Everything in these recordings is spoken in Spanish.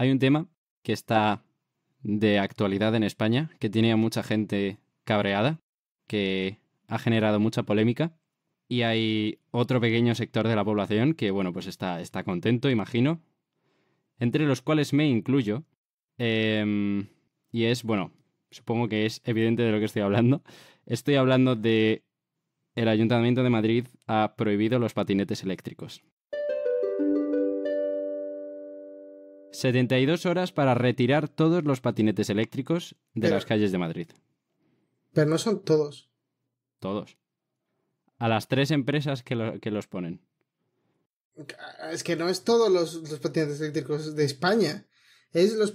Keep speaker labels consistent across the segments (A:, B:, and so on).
A: Hay un tema que está de actualidad en España, que tiene a mucha gente cabreada, que ha generado mucha polémica. Y hay otro pequeño sector de la población que, bueno, pues está, está contento, imagino, entre los cuales me incluyo. Em, y es, bueno, supongo que es evidente de lo que estoy hablando. Estoy hablando de el Ayuntamiento de Madrid ha prohibido los patinetes eléctricos. 72 horas para retirar todos los patinetes eléctricos de las calles de Madrid.
B: Pero no son todos.
A: Todos. A las tres empresas que, los ponen.
B: Es que no es todos los patinetes eléctricos de España es los,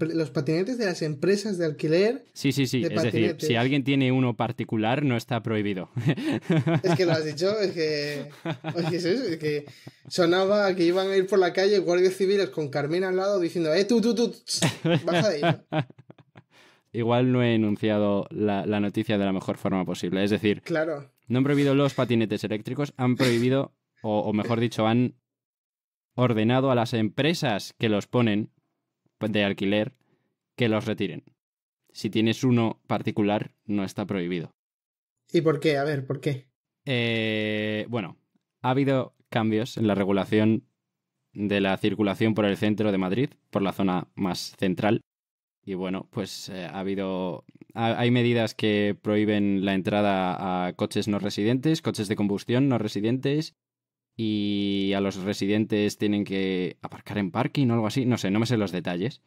B: los, patinetes de las empresas de alquiler.
A: Sí, sí, sí. es decir, si alguien tiene uno particular, no está prohibido.
B: Es que lo has dicho, es que. es, que sonaba que iban a ir por la calle guardias civiles con Carmen al lado diciendo: ¡Eh, tú, tú, tú! ¡Baja ahí!
A: Igual no he enunciado la, noticia de la mejor forma posible. Es decir, claro. no han prohibido los patinetes eléctricos, han prohibido, o mejor dicho, han ordenado a las empresas que los ponen de alquiler que los retiren. Si tienes uno particular, no está prohibido.
B: ¿Y por qué? A ver, ¿por qué?
A: Eh, bueno, ha habido cambios en la regulación de la circulación por el centro de Madrid, por la zona más central. Y bueno, pues eh, ha habido. hay medidas que prohíben la entrada a coches no residentes, coches de combustión no residentes, y a los residentes tienen que aparcar en parking o algo así. No sé, no me sé los detalles.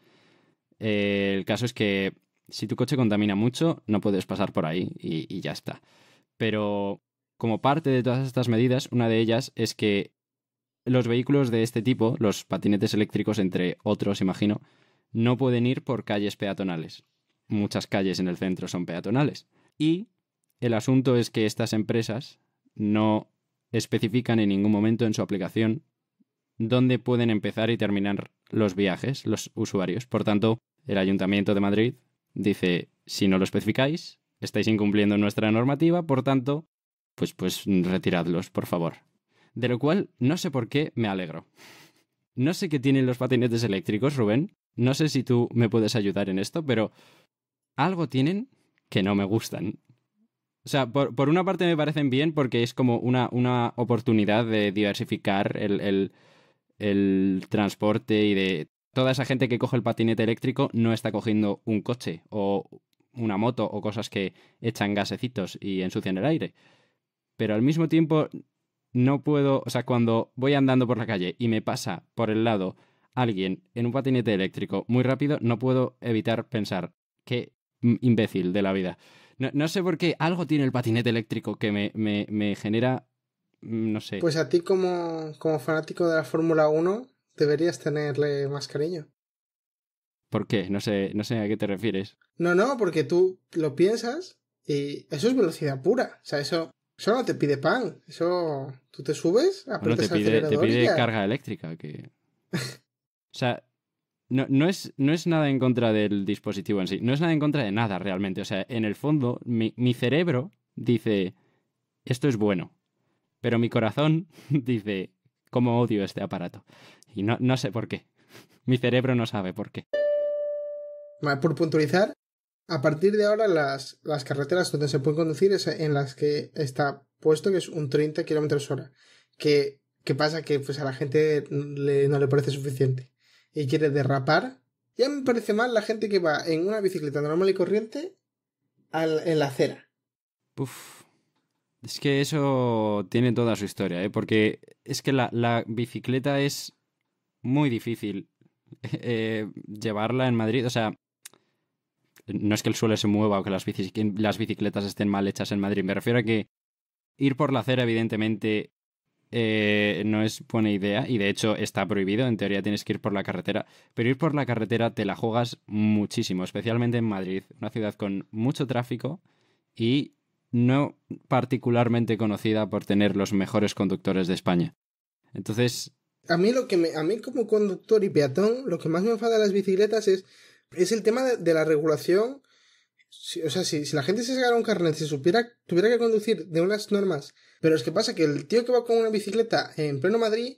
A: Eh, el caso es que si tu coche contamina mucho, no puedes pasar por ahí y ya está. Pero como parte de todas estas medidas, una de ellas es que los vehículos de este tipo, los patinetes eléctricos entre otros, imagino, no pueden ir por calles peatonales. Muchas calles en el centro son peatonales. Y el asunto es que estas empresas no especifican en ningún momento en su aplicación dónde pueden empezar y terminar los viajes los usuarios. Por tanto, el Ayuntamiento de Madrid dice, si no lo especificáis, estáis incumpliendo nuestra normativa, por tanto, pues, pues retiradlos, por favor. De lo cual, no sé por qué me alegro. No sé qué tienen los patinetes eléctricos, Rubén. No sé si tú me puedes ayudar en esto, pero algo tienen que no me gustan. O sea, por, una parte me parecen bien porque es como una, oportunidad de diversificar el, el, transporte y de toda esa gente que coge el patinete eléctrico no está cogiendo un coche o una moto o cosas que echan gasecitos y ensucian el aire. Pero al mismo tiempo no puedo, o sea, cuando voy andando por la calle y me pasa por el lado alguien en un patinete eléctrico muy rápido, no puedo evitar pensar qué imbécil de la vida. No, sé por qué algo tiene el patinete eléctrico que me, me, me genera. Mm, no sé. Pues a
B: ti, como, como fanático de la Fórmula 1, deberías tenerle más cariño.
A: ¿Por qué? No sé, no sé a qué te refieres.
B: No, no, porque tú lo piensas y eso es velocidad pura. O sea, eso, eso no te pide pan. Eso tú te subes, aprietas te pide, te pide carga
A: eléctrica. Que... o sea, no, es, no es nada en contra del dispositivo en sí, no es nada en contra de nada realmente. O sea, en el fondo, mi, cerebro dice, esto es bueno, pero mi corazón dice, cómo odio este aparato. Y no, no sé por qué. Mi cerebro no sabe por qué.
B: Por puntualizar, a partir de ahora las, carreteras donde se puede conducir es en las que está puesto que es un 30 km hora. qué que pasa que pues, a la gente no le parece suficiente y quiere derrapar, ya me parece mal la gente que va en una bicicleta normal y corriente al, en la acera. Uf.
A: Es que eso tiene toda su historia, ¿eh? porque es que la, bicicleta es muy difícil eh, llevarla en Madrid. O sea, no es que el suelo se mueva o que las, las bicicletas estén mal hechas en Madrid. Me refiero a que ir por la acera, evidentemente, eh, no es buena idea y de hecho está prohibido, en teoría tienes que ir por la carretera, pero ir por la carretera te la juegas muchísimo, especialmente en Madrid, una ciudad con mucho tráfico y no particularmente conocida por tener los mejores conductores de España. Entonces...
B: A mí, lo que a mí como conductor y peatón, lo que más me enfada de las bicicletas es, es el tema de, la regulación. o sea, si, si, la gente se sacara un carnet, si supiera, tuviera que conducir de unas normas pero es que pasa que el tío que va con una bicicleta en pleno Madrid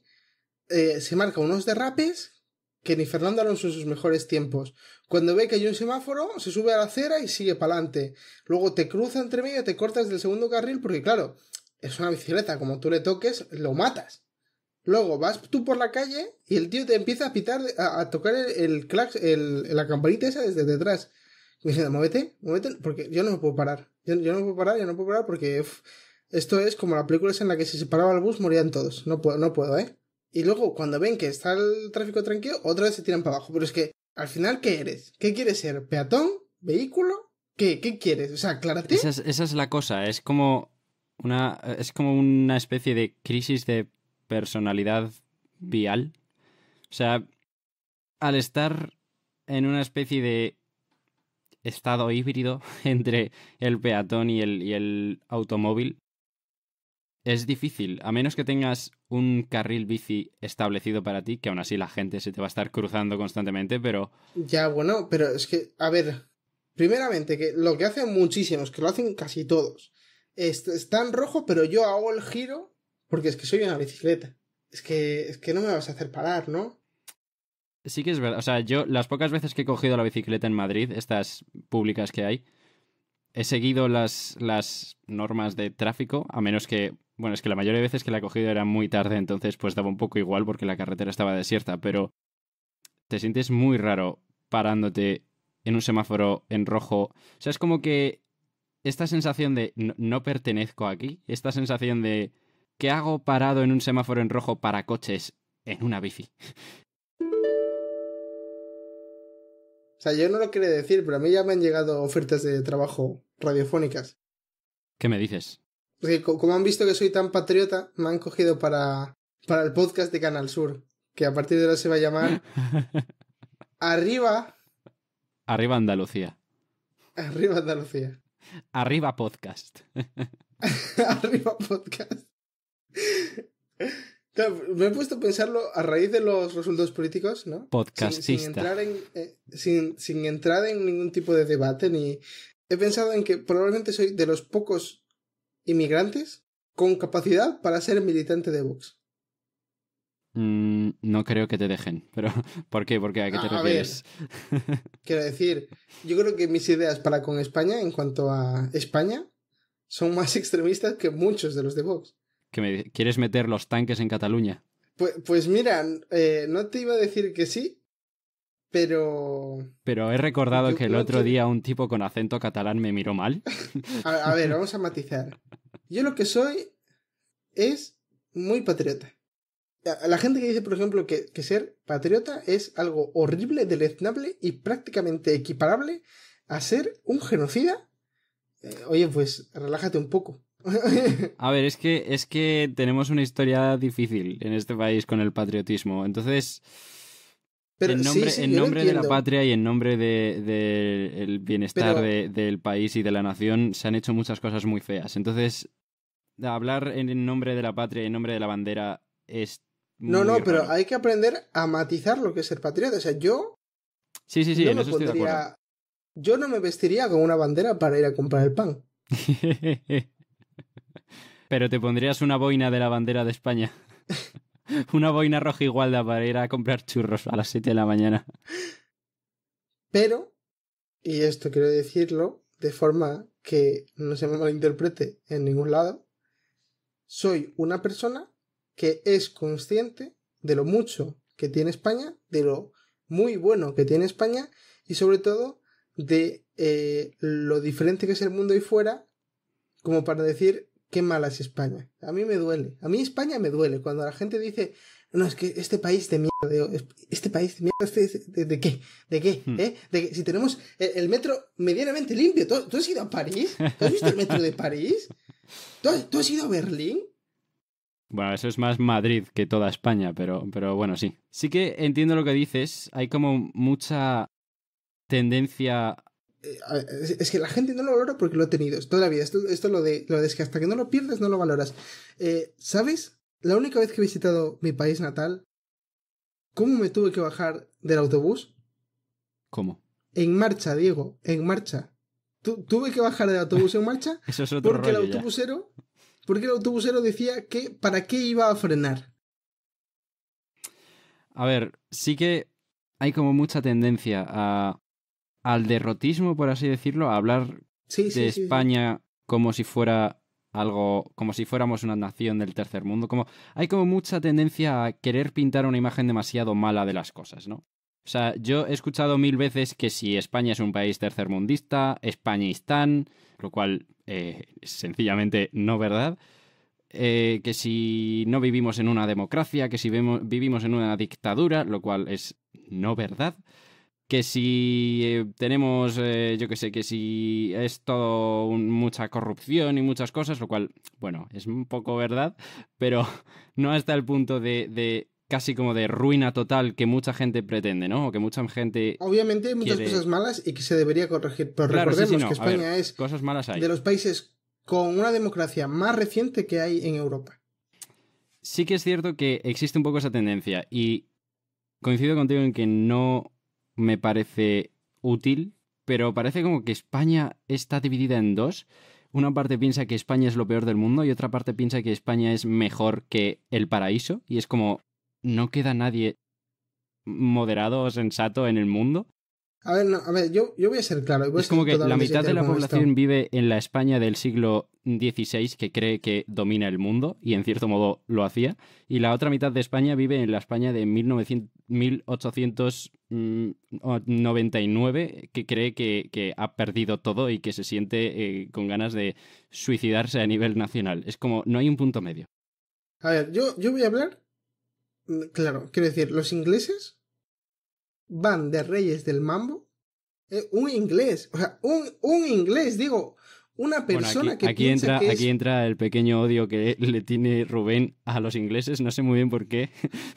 B: eh, se marca unos derrapes que ni Fernando Alonso en sus mejores tiempos. Cuando ve que hay un semáforo, se sube a la acera y sigue para adelante. Luego te cruza entre medio, te cortas del segundo carril, porque claro, es una bicicleta, como tú le toques, lo matas. Luego vas tú por la calle y el tío te empieza a pitar, a, tocar el, clax, el, la campanita esa desde detrás. Me dice muévete, porque yo no me puedo parar. Yo, no me puedo parar, yo no puedo parar porque... Esto es como la película en la que si se paraba el bus morían todos. No puedo, no puedo, ¿eh? Y luego, cuando ven que está el tráfico tranquilo, otra vez se tiran para abajo. Pero es que, al final, ¿qué eres? ¿Qué quieres ser? ¿Peatón? ¿Vehículo? ¿Qué, qué quieres? O sea, aclárate. Esa es,
A: esa la cosa. Es como una, es como una especie de crisis de personalidad vial. O sea, al estar en una especie de estado híbrido entre el peatón y el automóvil, es difícil, a menos que tengas un carril bici establecido para ti, que aún así la gente se te va a estar cruzando constantemente, pero...
B: Ya, bueno, pero es que, a ver, primeramente, que lo que hacen muchísimos, que lo hacen casi todos, es, está rojo, pero yo hago el giro porque es que soy una bicicleta. Es que, es que no me vas a hacer parar, ¿no?
A: Sí que es verdad, o sea, yo las pocas veces que he cogido la bicicleta en Madrid, estas públicas que hay, he seguido las, las normas de tráfico, a menos que bueno, es que la mayoría de veces que la he cogido era muy tarde, entonces pues daba un poco igual porque la carretera estaba desierta, pero te sientes muy raro parándote en un semáforo en rojo. O sea, es como que esta sensación de no, pertenezco aquí, esta sensación de ¿qué hago parado en un semáforo en rojo para coches en una bici?
B: O sea, yo no lo quería decir, pero a mí ya me han llegado ofertas de trabajo radiofónicas.
A: ¿Qué me dices?
B: como han visto que soy tan patriota, me han cogido para, para el podcast de Canal Sur, que a partir de ahora se va a llamar Arriba.
A: Arriba Andalucía.
B: Arriba Andalucía.
A: Arriba Podcast. Arriba Podcast.
B: me he puesto a pensarlo a raíz de los resultados políticos, ¿no?
A: Podcastista. Sin, entrar,
B: en, eh, sin entrar en ningún tipo de debate ni... He pensado en que probablemente soy de los pocos inmigrantes con capacidad para ser militante de Vox.
A: Mm, no creo que te dejen, pero ¿por qué? Porque a qué
B: te quiero decir, yo creo que mis ideas para con España en cuanto a España son más extremistas que muchos de los de Vox.
A: ¿Quieres meter los tanques en Cataluña?
B: Pues, pues mira, eh, no te iba a decir que sí, pero.
A: Pero he recordado que el otro día un tipo con acento catalán me miró mal.
B: a, ver, vamos a matizar. Yo lo que soy es muy patriota. la gente que dice, por ejemplo, que, que ser patriota es algo horrible, deleznable y prácticamente equiparable a ser un genocida, eh, oye, pues relájate un poco.
A: A ver, es que, es que tenemos una historia difícil en este país con el patriotismo. Entonces, en nombre, de la patria y en nombre del bienestar del país y de la nación se han hecho muchas cosas muy feas. Entonces, hablar en nombre de la patria y en nombre de la bandera es no, no, pero
B: hay que aprender a matizar lo que es ser patriota. O sea, yo. Sí, sí, sí, no Yo no me vestiría con una bandera para ir a comprar el pan.
A: pero te pondrías una boina de la bandera de España. una boina roja igualda para ir a comprar churros a las 7 de la mañana.
B: Pero, y esto quiero decirlo de forma que no se me malinterprete en ningún lado, soy una persona que es consciente de lo mucho que tiene España, de lo muy bueno que tiene España y sobre todo de eh, lo diferente que es el mundo ahí fuera, como para decir, qué mala es España. A mí me duele. A mí España me duele. Cuando la gente dice, no, es que este país de mierda, este país de mierda, este de, qué? ¿De qué? Hmm. ¿Eh? ¿De Si tenemos el, metro medianamente limpio. ¿Tú, has ido a París? ¿Tú has visto el metro de París? ¿Tú, has ido a Berlín?
A: Bueno, eso es más Madrid que toda España, pero, pero bueno, sí. Sí que entiendo lo que dices. Hay como mucha tendencia
B: eh, es que la gente no lo valora porque lo ha tenido toda la vida. Esto, esto lo de lo de que hasta que no lo pierdes no lo valoras. Eh, ¿Sabes? La única vez que he visitado mi país natal, ¿cómo me tuve que bajar del autobús? ¿Cómo? En marcha, Diego, en marcha. tuve que bajar del autobús en marcha
A: Eso es porque el autobusero,
B: porque el autobusero decía que para qué iba a frenar.
A: A ver, sí que hay como mucha tendencia a al derrotismo, por así decirlo, a hablar de España como si fuera algo, como si fuéramos una nación del tercer mundo. Como, hay como mucha tendencia a querer pintar una imagen demasiado mala de las cosas, ¿no? O sea, yo he escuchado mil veces que si España es un país tercermundista, Españistán, lo cual eh, es sencillamente no verdad. Eh, que si no vivimos en una democracia, que si vivimos en una dictadura, lo cual es no verdad que si eh, tenemos, eh, yo que sé, que si es todo mucha corrupción y muchas cosas, lo cual, bueno, es un poco verdad, pero no hasta el punto de, casi como de ruina total que mucha gente pretende, ¿no? O que mucha gente. Obviamente hay muchas cosas
B: malas y que se debería corregir, pero recordemos que España es
A: cosas de los
B: países con una democracia más reciente que hay en Europa.
A: Sí que es cierto que existe un poco esa tendencia y coincido contigo en que no me parece útil, pero parece como que España está dividida en dos. Una parte piensa que España es lo peor del mundo y otra parte piensa que España es mejor que el paraíso. Y es como, no queda nadie moderado o sensato en el mundo.
B: A ver, a ver yo, voy a ser claro. es como que la mitad de la población
A: vive en la España del siglo XVI que cree que domina el mundo y en cierto modo lo hacía. Y la otra mitad de España vive en la España de 1900, 1899 mm, que cree que, ha perdido todo y que se siente eh, con ganas de suicidarse a nivel nacional. Es como, no hay un punto medio.
B: A ver, yo, yo voy a hablar. Mm, claro, quiero decir, los ingleses van de reyes del mambo. Eh, un inglés, o sea, un, un inglés, digo, una persona que aquí aquí
A: entra el pequeño odio que le tiene Rubén a los ingleses no sé muy bien por qué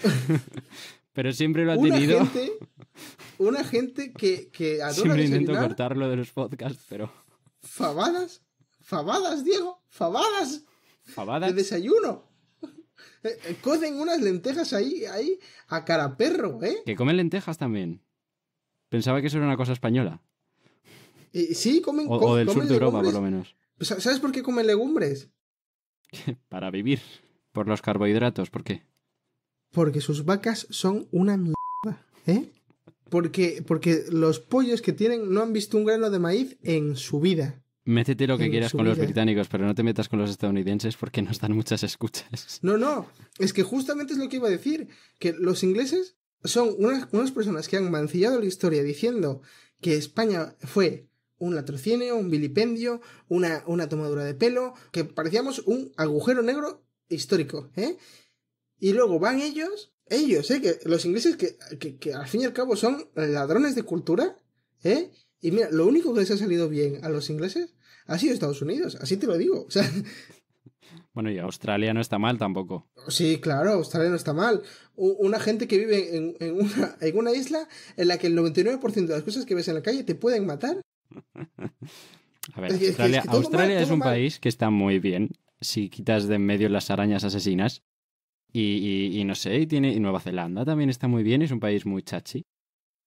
A: Pero siempre lo ha tenido.
B: una gente que, que adora Siempre intento
A: cortarlo de los podcasts, pero.
B: Fabadas. Fabadas, Diego. Fabadas.
A: Fabadas. De desayuno.
B: Eh, eh, cocen unas lentejas ahí, ahí, a cara perro, ¿eh?
A: Que comen lentejas también. Pensaba que eso era una cosa española.
B: Eh, sí, comen O, del sur de Europa, por lo menos. ¿Sabes por qué comen legumbres?
A: Para vivir. Por los carbohidratos, ¿por qué?
B: porque sus vacas son una mierda, ¿eh? Porque, porque los pollos que tienen no han visto un grano de maíz en su vida.
A: Métete lo que quieras con los británicos, pero no te metas con los estadounidenses porque nos dan muchas escuchas.
B: No, no, es que justamente es lo que iba a decir, que los ingleses son unas, personas que han mancillado la historia diciendo que España fue un latrocinio, un vilipendio, una, una tomadura de pelo, que parecíamos un agujero negro histórico, ¿eh? Y luego van ellos, ellos, ¿eh? Que los ingleses que, al fin y al cabo son ladrones de cultura, ¿eh? Y mira, lo único que les ha salido bien a los ingleses ha sido Estados Unidos, así te lo digo.
A: bueno, y Australia no está mal tampoco.
B: Sí, claro, Australia no está mal. Una gente que vive en, en, una, isla en la que el 99% de las cosas que ves en la calle te pueden matar.
A: A ver, Australia, es, un país que está muy bien si quitas de en medio las arañas asesinas y, no sé, tiene, Nueva Zelanda también está muy bien, es un país muy chachi.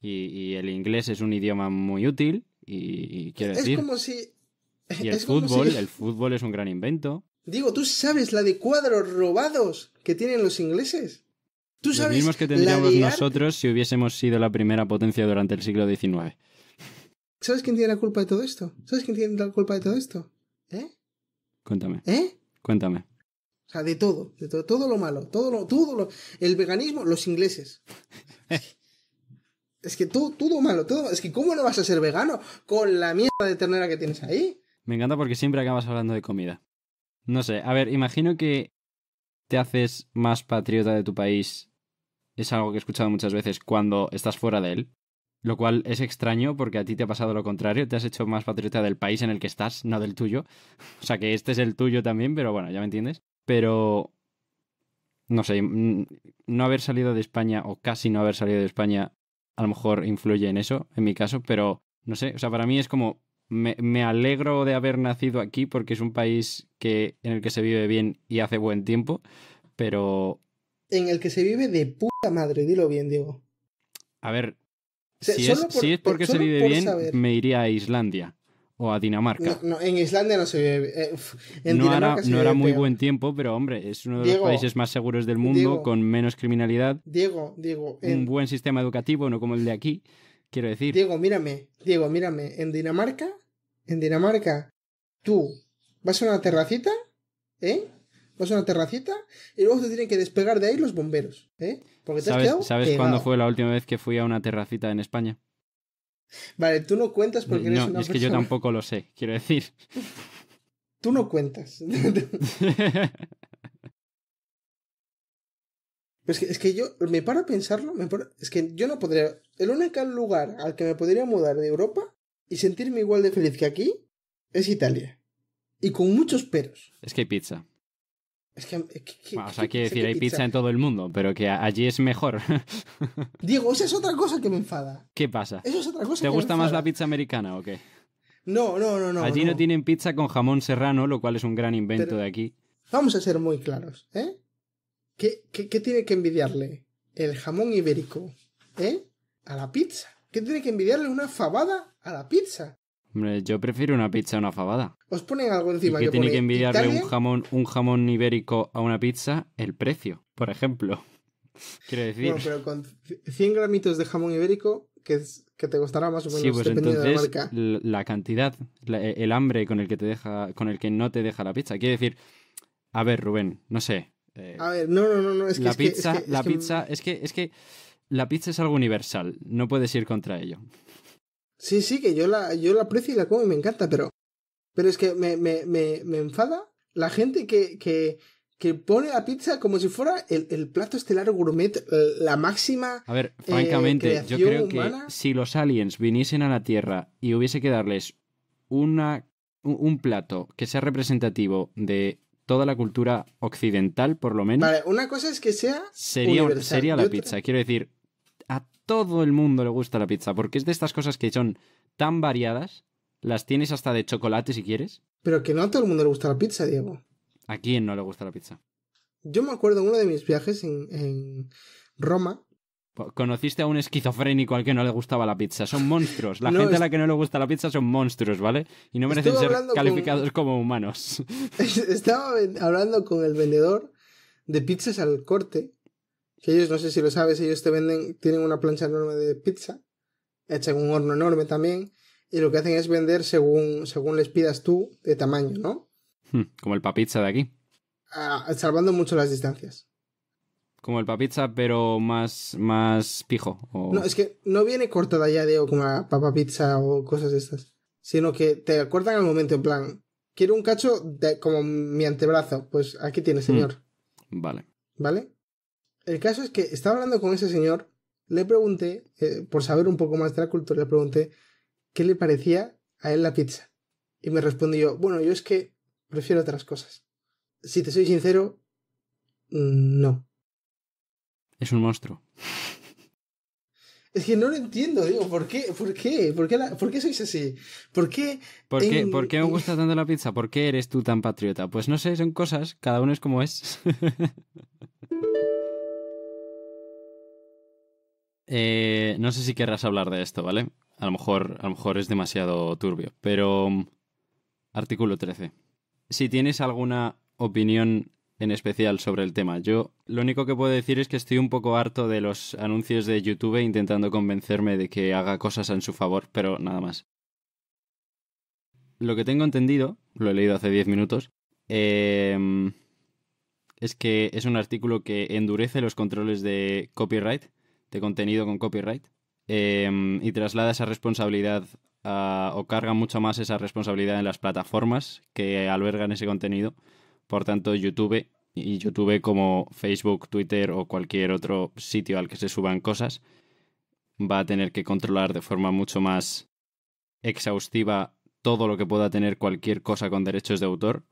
A: Y, el inglés es un idioma muy útil. Y, quiero decir. Es como si. el fútbol, el fútbol es un gran invento.
B: Digo, ¿tú sabes la de cuadros robados que tienen los ingleses? ¿Tú sabes? Los mismos que tendríamos nosotros
A: si hubiésemos sido la primera potencia durante el siglo XIX.
B: ¿Sabes quién tiene la culpa de todo esto? ¿Sabes quién tiene la culpa de todo esto? ¿Eh? Cuéntame. ¿Eh? Cuéntame. O sea, de todo, de todo, todo lo malo, todo lo, todo lo, el veganismo, los ingleses. es que todo, todo malo, todo, es que ¿cómo no vas a ser vegano con la mierda de ternera que tienes ahí?
A: Me encanta porque siempre acabas hablando de comida. No sé, a ver, imagino que te haces más patriota de tu país. Es algo que he escuchado muchas veces cuando estás fuera de él. Lo cual es extraño porque a ti te ha pasado lo contrario. Te has hecho más patriota del país en el que estás, no del tuyo. O sea que este es el tuyo también, pero bueno, ya me entiendes pero no sé, mm, no haber salido de España o casi no haber salido de España a lo mejor influye en eso, en mi caso, pero no sé, o sea, para mí es como me, alegro de haber nacido aquí porque es un país que, en el que se vive bien y hace buen tiempo, pero...
B: En el que se vive de puta madre, dilo bien, Diego. A ver, si, es, porque se vive bien,
A: me iría a Islandia o a Dinamarca.
B: en Islandia no se eh, no era, no era muy buen
A: tiempo, pero hombre, es uno de los países más seguros del mundo, con menos criminalidad. Diego, Diego. Un buen sistema educativo, no como el de aquí, quiero decir. Diego,
B: mírame, Diego, mírame. En Dinamarca, en Dinamarca, tú vas a una terracita, ¿eh? Vas a una terracita y luego te tienen que despegar de ahí los bomberos, ¿eh? Porque te ¿Sabes, ¿Sabes cuándo
A: fue la última vez que fui a una terracita en España?
B: Vale, tú no cuentas porque eres una es que yo
A: tampoco lo sé, quiero decir.
B: Tú no cuentas. es que yo me paro a pensarlo, es que yo no podría. El único lugar al que me podría mudar de Europa y sentirme igual de feliz que aquí es Italia. Y con muchos peros.
A: Es que hay pizza. Es que, o sea, decir, hay pizza? en todo el mundo, pero que allí es mejor.
B: Diego, esa es otra cosa que me enfada.
A: ¿Qué pasa? es
B: otra cosa ¿Te gusta más la
A: pizza americana o qué? No, no, no, no. Allí no, tienen pizza con jamón serrano, lo cual es un gran invento de aquí.
B: Vamos a ser muy claros, ¿eh? ¿Qué, qué, qué tiene que envidiarle el jamón ibérico, ¿eh? A la pizza. ¿Qué tiene que envidiarle una fabada a la pizza?
A: yo prefiero una pizza a una fabada.
B: Os ponen algo encima. ¿Y que, tiene que enviarle un
A: jamón, un jamón ibérico a una pizza? El precio, por ejemplo. Quiero decir. Bueno, pero
B: con 100 gramitos de jamón ibérico, que, te costará más o menos pues dependiendo de la marca.
A: La cantidad, e, el hambre con el que te deja, con el que no te deja la pizza. Quiero decir, a ver, Rubén, no sé. Eh, a ver, no, no, no, la pizza, pizza, es que, es que la pizza es algo universal. No puedes ir contra ello.
B: Sí, sí, que yo la, yo la aprecio y la como y me encanta, pero, pero es que me, me, me, me enfada la gente que, que, que pone la pizza como si fuera el, plato estelar gourmet, la máxima.
A: A ver, eh, francamente, yo creo que si los aliens viniesen a la Tierra y hubiese que darles una, un plato que sea representativo de toda la cultura occidental, por lo menos. Vale,
B: una cosa es que sea. Sería, sería la pizza.
A: Quiero decir, todo el mundo le gusta la pizza, porque es de estas cosas que son tan variadas, las tienes hasta de chocolate si quieres.
B: Pero que no a todo el mundo le gusta la pizza, Diego.
A: ¿A quién no le gusta la pizza?
B: Yo me acuerdo en uno de mis viajes en, Roma.
A: Conociste a un esquizofrénico al que no le gustaba la pizza. Son monstruos. La gente a la que no le gusta la pizza son monstruos, ¿vale? Y no merecen ser calificados como humanos.
B: Estaba hablando con el vendedor de pizzas al corte que ellos, no sé si lo sabes, ellos te venden, tienen una plancha enorme de pizza, hecha un horno enorme también, y lo que hacen es vender según, según les pidas tú de tamaño, ¿no?
A: Hmm, como el papizza de aquí.
B: Ah, salvando mucho las distancias.
A: Como el papizza, pero más, más pijo. No, es
B: que no viene cortada ya, de como la papa pizza o cosas estas. Sino que te cortan al momento, en plan, quiero un cacho de, como mi antebrazo. Pues aquí tiene, hmm. señor. Vale. ¿Vale? El caso es que estaba hablando con ese señor, le pregunté, eh, por saber un poco más de la cultura, le pregunté qué le parecía a él la pizza. Y me respondió, bueno, yo es que prefiero otras cosas. Si te soy sincero, mm,
A: no. Es un monstruo.
B: Es que no lo entiendo, digo, ¿por qué? ¿Por qué? ¿Por qué, ¿por qué sois así? ¿Por qué? ¿Por, qué? ¿Por
A: qué me gusta tanto la pizza? ¿Por qué eres tú tan patriota? Pues no sé, son cosas, cada uno es como es. Eh, no sé si querrás hablar de esto, ¿vale? A lo mejor, a lo mejor es demasiado turbio, pero. Mm, artículo 13. Si tienes alguna opinión en especial sobre el tema, yo lo único que puedo decir es que estoy un poco harto de los anuncios de YouTube intentando convencerme de que haga cosas en su favor, pero nada más. Lo que tengo entendido, lo he leído hace 10 minutos, em, es que es un artículo que endurece los controles de copyright de contenido con copyright em, y traslada esa responsabilidad o carga mucho más esa responsabilidad en las plataformas que albergan ese contenido. Por tanto, YouTube y YouTube como Facebook, Twitter o cualquier otro sitio al que se suban cosas va a tener que controlar de forma mucho más exhaustiva todo lo que pueda tener cualquier cosa con derechos de autor.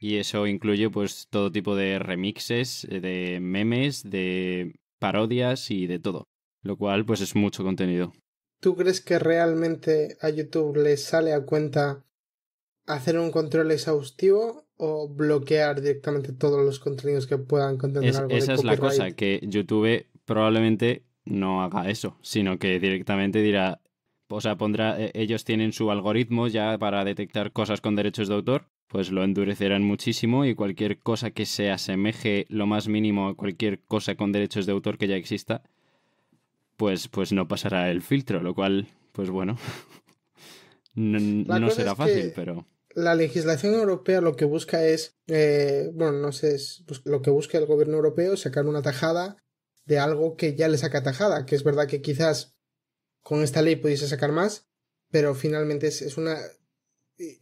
A: Y eso incluye pues todo tipo de remixes, eh, de memes, de parodias y de todo, lo cual pues es mucho contenido.
B: ¿Tú crees que realmente a YouTube le sale a cuenta hacer un control exhaustivo o bloquear directamente todos los contenidos que puedan contener algo Esa es la cosa,
A: que YouTube probablemente no haga eso, sino que directamente dirá, o sea, pondrá, e, ellos tienen su algoritmo ya para detectar cosas con derechos de autor pues lo endurecerán muchísimo y cualquier cosa que se asemeje lo más mínimo a cualquier cosa con derechos de autor que ya exista, pues, pues no pasará el filtro, lo cual, pues bueno, no, será fácil, pero...
B: La legislación europea lo que busca es, eh, bueno, no sé, pues, lo que busca el gobierno europeo es sacar una tajada de algo que ya le saca tajada, que es verdad que quizás con esta ley pudiese sacar más, pero finalmente es una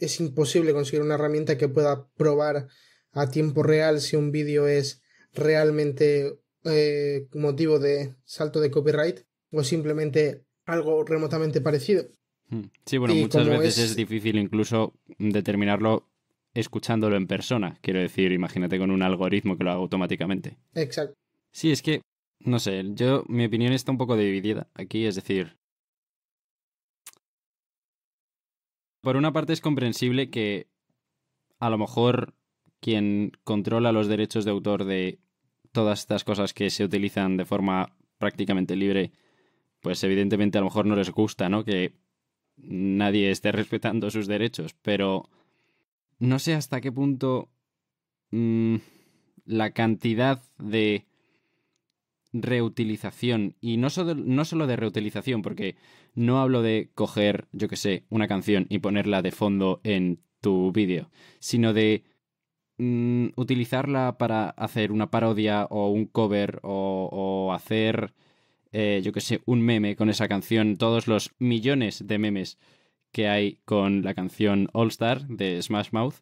B: es imposible conseguir una herramienta que pueda probar a tiempo real si un vídeo es realmente eh, motivo de salto de copyright o simplemente algo remotamente parecido. Hmm. Sí, bueno, muchas veces es... es...
A: difícil incluso determinarlo escuchándolo en persona. Quiero decir, imagínate con un algoritmo que lo haga automáticamente. Exacto. Sí, es que, no sé, yo mi opinión está un poco dividida aquí, es decir, Por una parte es comprensible que a lo mejor quien controla los derechos de autor de todas estas cosas que se utilizan de forma prácticamente libre, pues evidentemente a lo mejor no les gusta, ¿no? Que nadie esté respetando sus derechos, pero no sé hasta qué punto mm, la cantidad de reutilización, y no no solo de reutilización, porque no hablo de coger, yo que sé, una canción y ponerla de fondo en tu vídeo, sino de mm, utilizarla para hacer una parodia o un cover o, hacer, eh, yo que sé, un meme con esa canción, todos los millones de memes que hay con la canción All Star de Smash Mouth,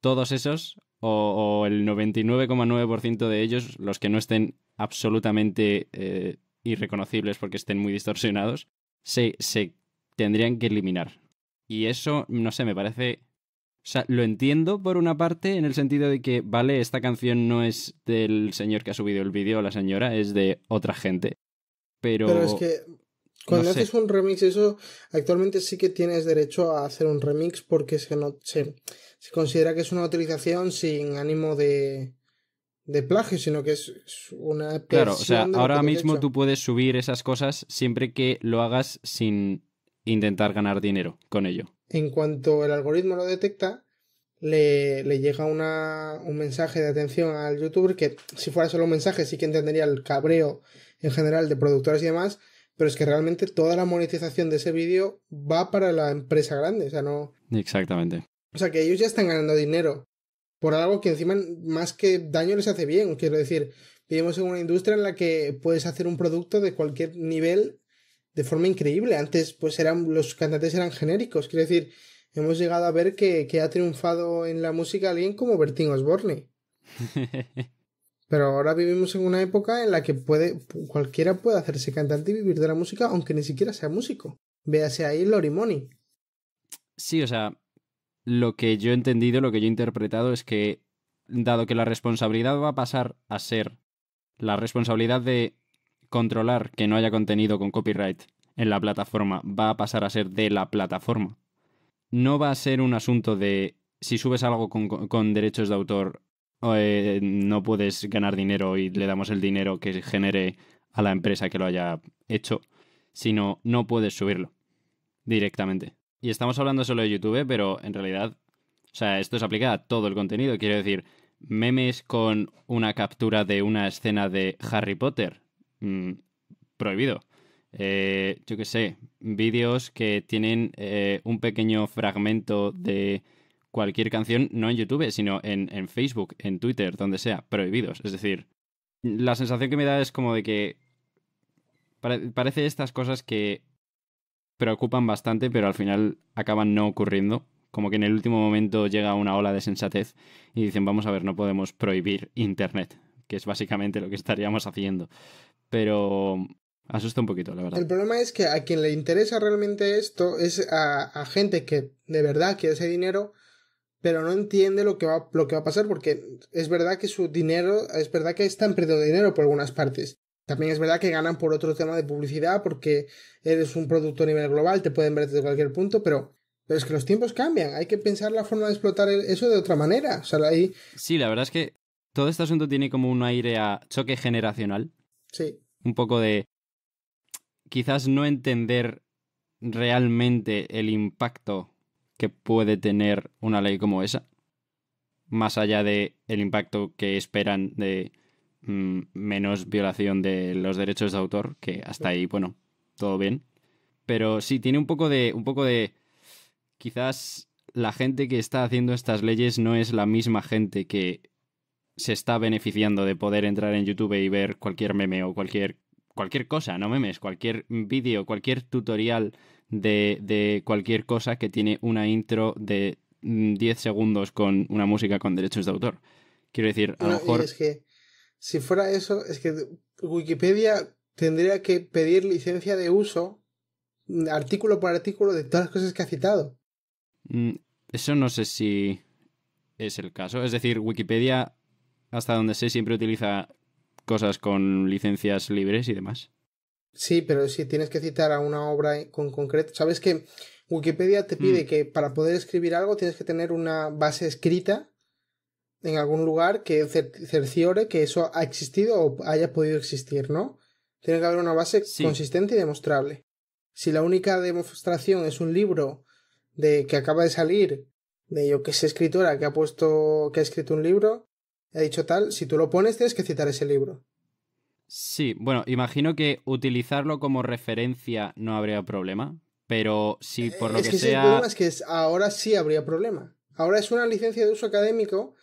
A: todos esos o, el 99,9% de ellos, los que no estén absolutamente eh, irreconocibles porque estén muy distorsionados, se, se tendrían que eliminar. Y eso, no sé, me parece... O sea, lo entiendo por una parte en el sentido de que, vale, esta canción no es del señor que ha subido el vídeo, la señora, es de otra gente. Pero... Pero es que cuando haces
B: un remix, eso actualmente sí que tienes derecho a hacer un remix porque se, no, se, se considera que es una utilización sin ánimo de, de plagio, sino que es una... Claro, o sea, ahora mismo
A: tú puedes subir esas cosas siempre que lo hagas sin intentar ganar dinero con ello.
B: En cuanto el algoritmo lo detecta, le, llega un mensaje de atención al youtuber que si fuera solo un mensaje sí que entendería el cabreo en general de productores y demás, pero es que realmente toda la monetización de ese vídeo va para la empresa grande, o sea, no...
A: Exactamente.
B: O sea, que ellos ya están ganando dinero por algo que encima más que daño les hace bien. Quiero decir, vivimos en una industria en la que puedes hacer un producto de cualquier nivel de forma increíble. Antes, pues eran, los cantantes eran genéricos. Quiero decir, hemos llegado a ver que, ha triunfado en la música alguien como Bertín Osborne. Pero ahora vivimos en una época en la que puede, cualquiera puede hacerse cantante y vivir de la música, aunque ni siquiera sea músico. Véase ahí Lorimoni.
A: Sí, o sea, lo que yo he entendido, lo que yo he interpretado es que, dado que la responsabilidad va a pasar a ser la responsabilidad de controlar que no haya contenido con copyright en la plataforma, va a pasar a ser de la plataforma. No va a ser un asunto de si subes algo con, derechos de autor, eh, no puedes ganar dinero y le damos el dinero que genere a la empresa que lo haya hecho, sino no puedes subirlo directamente y estamos hablando solo de YouTube, pero en realidad, o sea, esto se aplica a todo el contenido. Quiero decir, memes con una captura de una escena de Harry Potter, mm, prohibido. Eh, yo qué sé, vídeos que tienen eh, un pequeño fragmento de cualquier canción, no en YouTube, sino en, Facebook, en Twitter, donde sea, prohibidos. Es decir, la sensación que me da es como de que parece estas cosas que preocupan bastante, pero al final acaban no ocurriendo. Como que en el último momento llega una ola de sensatez y dicen, vamos a ver, no podemos prohibir Internet, que es básicamente lo que estaríamos haciendo. Pero asusta un poquito, la verdad.
B: El problema es que a quien le interesa realmente esto es a, gente que de verdad quiere ese dinero, pero no entiende lo que, va, lo que va a pasar, porque es verdad que su dinero, es verdad que están perdiendo dinero por algunas partes. También es verdad que ganan por otro tema de publicidad porque eres un producto a nivel global, te pueden ver desde cualquier punto, pero, es que los tiempos cambian, hay que pensar la forma de explotar eso de otra manera.
A: Sí, la verdad es que todo este asunto tiene como un aire a choque generacional. Sí. Un poco de quizás no entender realmente el impacto que puede tener una ley como esa, más allá de el impacto que esperan de Mm, menos violación de los derechos de autor, que hasta ahí, bueno, todo bien. Pero sí, tiene un poco de. un poco de. quizás la gente que está haciendo estas leyes no es la misma gente que se está beneficiando de poder entrar en YouTube y ver cualquier meme o cualquier. cualquier cosa, no memes, cualquier vídeo, cualquier tutorial de, cualquier cosa que tiene una intro de 10 mm, segundos con una música con derechos de autor. Quiero decir, a lo mejor
B: si fuera eso, es que Wikipedia tendría que pedir licencia de uso mm, artículo por artículo de todas las cosas que ha citado.
A: Mm, eso no sé si es el caso. Es decir, Wikipedia, hasta donde sé, siempre utiliza cosas con licencias libres y demás.
B: Sí, pero si tienes que citar a una obra con concreto, sabes que Wikipedia te pide mm. que para poder escribir algo tienes que tener una base escrita en algún lugar que cerciore que eso ha existido o haya podido existir, ¿no? Tiene que haber una base consistente y demostrable. Si la única demostración es un libro de que acaba de salir, de yo que es escritora que ha puesto, que ha escrito un libro, ha dicho tal, si tú lo pones tienes que citar ese libro.
A: Sí, bueno, imagino que utilizarlo como referencia no habría problema, pero si por lo que, sea... es
B: que ahora sí habría problema. Ahora es una licencia de uso académico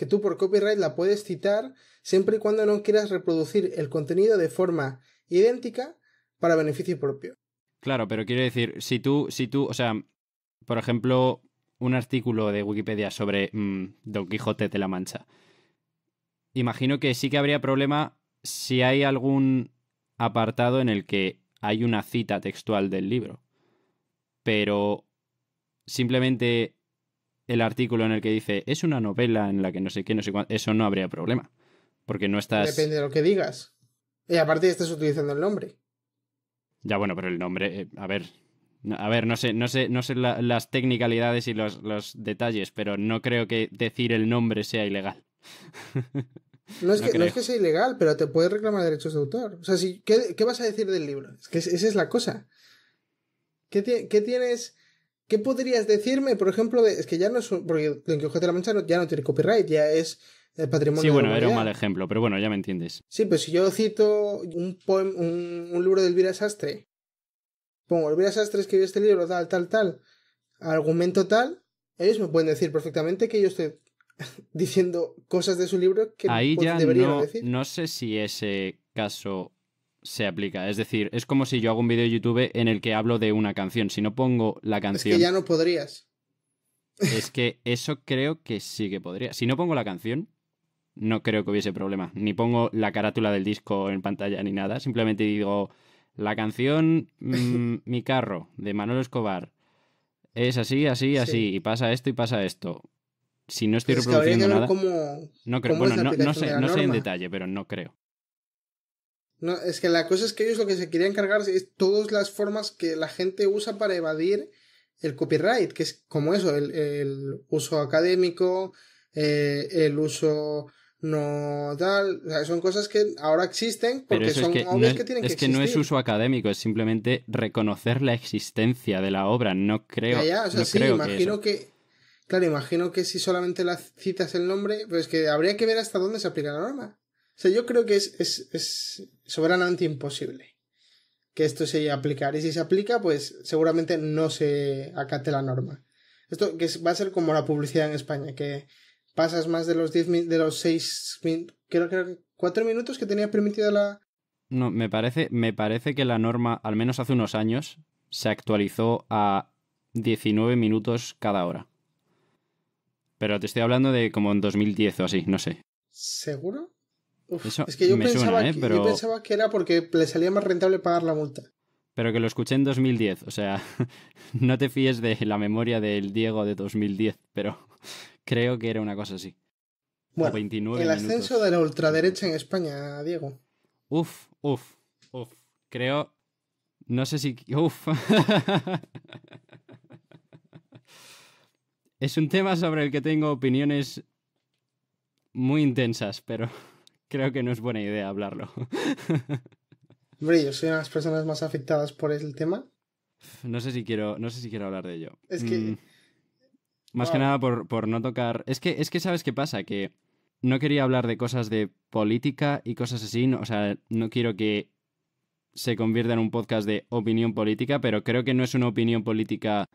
B: que tú por copyright la puedes citar siempre y cuando no quieras reproducir el contenido de forma idéntica para beneficio propio.
A: Claro, pero quiero decir, si tú, si tú, o sea, por ejemplo, un artículo de Wikipedia sobre mm, Don Quijote de la Mancha. Imagino que sí que habría problema si hay algún apartado en el que hay una cita textual del libro. Pero simplemente el artículo en el que dice es una novela en la que no sé qué, no sé cuánto, eso no habría problema. Porque no estás. Depende
B: de lo que digas. Y aparte estás utilizando el nombre.
A: Ya, bueno, pero el nombre. Eh, a ver. A ver, no sé, no sé, no sé las technicalidades y los, detalles, pero no creo que decir el nombre sea ilegal.
B: no, es que, sea ilegal, pero te puedes reclamar derechos de autor. O sea, si, ¿qué, vas a decir del libro? Es que esa es la cosa. qué tienes? ¿Qué podrías decirme, por ejemplo, de, es que ya no es. Porque Don Quijote de la Mancha ya no tiene copyright, ya es el patrimonio. Sí, bueno, era un mal
A: ejemplo, pero bueno, ya me entiendes.
B: Sí, pues si yo cito un, un, libro de Elvira Sastre, pongo Elvira Sastre escribió este libro, tal, tal, tal, argumento tal, ellos me pueden decir perfectamente que yo estoy diciendo cosas de su libro que Ahí pues ya decir. No
A: sé si ese caso se aplica. Es decir, es como si yo hago un vídeo de YouTube en el que hablo de una canción. Si no pongo la canción. Es que ya
B: no podrías.
A: Es que eso creo que sí que podría. Si no pongo la canción, no creo que hubiese problema. Ni pongo la carátula del disco en pantalla ni nada. Simplemente digo la canción mm, Mi carro de Manolo Escobar. Es así, así, así. Y pasa esto y pasa esto. Si no estoy reproduciendo nada. no creo. Bueno, no, sé, no sé en detalle, pero no creo.
B: No, es que la cosa es que ellos lo que se querían cargar es todas las formas que la gente usa para evadir el copyright, que es como eso, el, uso académico, eh, el uso no tal, o sea, son cosas que ahora existen porque Pero son es que tienen no es, que es que, no es uso
A: académico, es simplemente reconocer la existencia de la obra, no creo. no
B: que, Claro, imagino que si solamente la citas el nombre, pues que habría que ver hasta dónde se aplica la norma sea, yo creo que es, es, es soberanamente imposible que esto se aplicar. Y si se aplica, pues seguramente no se acate la norma. Esto que va a ser como la publicidad en España, que pasas más de los 10 de los 6 creo que 4 minutos que tenía permitida la
A: No, me parece me parece que la norma al menos hace unos años se actualizó a 19 minutos cada hora. Pero te estoy hablando de como en 2010 o así, no sé.
B: ¿Seguro? es que, yo, ¿eh? pensaba que era porque le salía más rentable pagar la multa.
A: Pero que lo escuché en 2010, o sea, no te fíes de la memoria del Diego de 2010, pero creo que era una cosa así. el ascenso
B: de la ultraderecha en España, Diego.
A: Uf, uf, uf. Creo, no sé si... Uf. es un tema sobre el que tengo opiniones muy intensas, pero creo que no es buena idea hablarlo.
B: Hombre, yo soy una de las personas más afectadas por el tema.
A: No sé si quiero, no sé si quiero hablar de ello. Es que. Mm, más que nada por, por, no tocar. Es que, es que sabes qué pasa, que no quería hablar de cosas de política y cosas así. o sea, no quiero que se convierta en un podcast de opinión política, pero creo que no es una opinión política.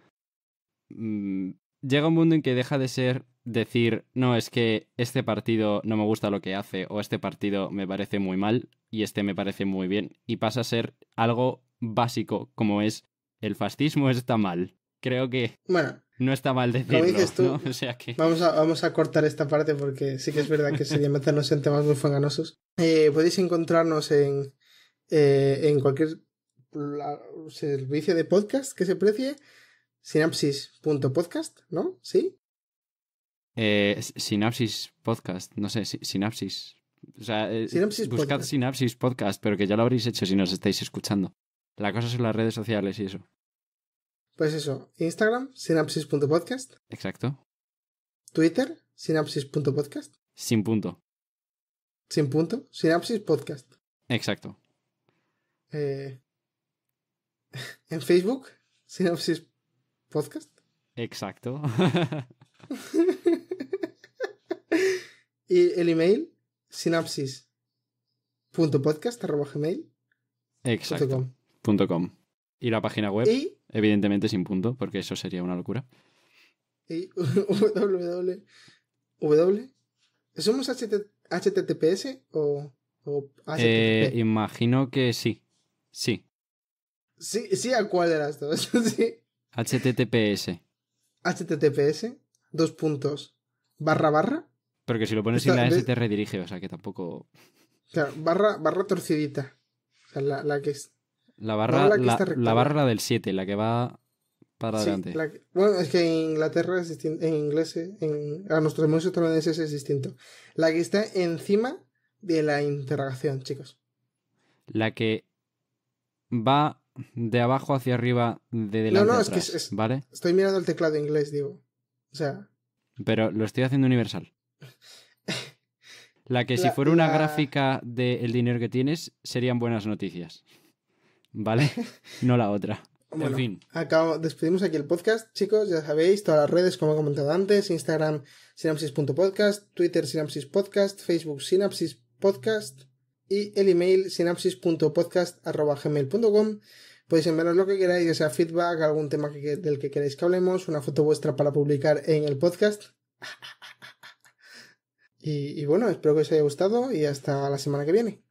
A: Mm, llega un mundo en que deja de ser decir, no, es que este partido no me gusta lo que hace o este partido me parece muy mal y este me parece muy bien y pasa a ser algo básico como es el fascismo está mal. Creo que no está mal decirlo.
B: vamos, a, vamos a cortar esta parte porque sí que es verdad que sería meternos en temas muy fanganosos. Eh, podéis encontrarnos en, eh, en cualquier servicio de podcast que se precie sinapsis.podcast, ¿no? ¿Sí?
A: Eh, sinapsis Podcast, no sé, Sinapsis. O sea, eh, buscad podcast. Sinapsis Podcast, pero que ya lo habréis hecho si nos estáis escuchando. La cosa son las redes sociales y eso.
B: Pues eso, Instagram, sinapsis.podcast. Exacto. Twitter, sinapsis.podcast.
A: Sin punto.
B: Sin punto, sinapsis podcast. Exacto. Eh, en Facebook, sinapsis podcast.
A: Exacto.
B: Y el email, sinapsis.podcast.gmail.
A: Exacto. Punto .com. Y la página web, evidentemente sin punto, porque eso sería una locura.
B: Y www. ¿Somos HTTPS o, eh,
A: imagino que sí. Sí.
B: Sí, sí, ¿a cuál de las
A: HTTPS.
B: HTTPS, dos puntos, barra barra,
A: pero que si lo pones en la S redirige, o sea que tampoco.
B: Claro, barra, barra torcidita. O sea, la, que es.
A: La barra, la, del 7, la que va para adelante.
B: Bueno, es que en Inglaterra es distinto, en inglés, eh, en... a nuestros estadounidenses es distinto. La que está encima de la interrogación, chicos.
A: La que va de abajo hacia arriba de delante. No, no, es que ¿vale?
B: estoy mirando el teclado inglés, digo. O sea.
A: Pero lo estoy haciendo universal. La que si fuera una gráfica del dinero que tienes, serían buenas noticias. ¿Vale? No la otra. por fin.
B: Acabo, despedimos aquí el podcast, chicos. Ya sabéis, todas las redes, como he comentado antes: Instagram sinapsis.podcast, Twitter sinapsis.podcast Facebook sinapsis.podcast y el email sinapsis.podcast.gmail.com. Podéis enviaros lo que queráis, ya sea feedback, algún tema del que queréis que hablemos, una foto vuestra para publicar en el podcast. Y, bueno, espero que os haya gustado y hasta la semana que viene.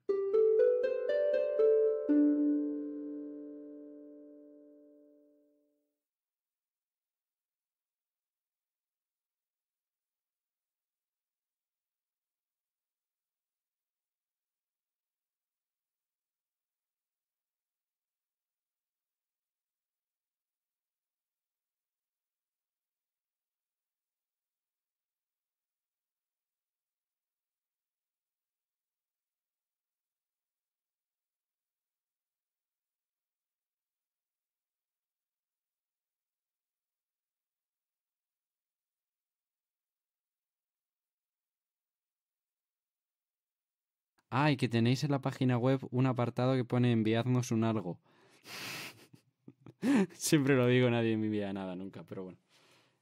A: Ah, y que tenéis en la página web un apartado que pone enviadnos un algo. Siempre lo digo, nadie me envía nada nunca, pero bueno.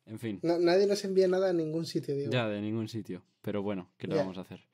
A: En fin.
B: nadie nos envía nada a ningún sitio, digo. Ya,
A: de ningún sitio. Pero bueno, ¿qué lo vamos a hacer?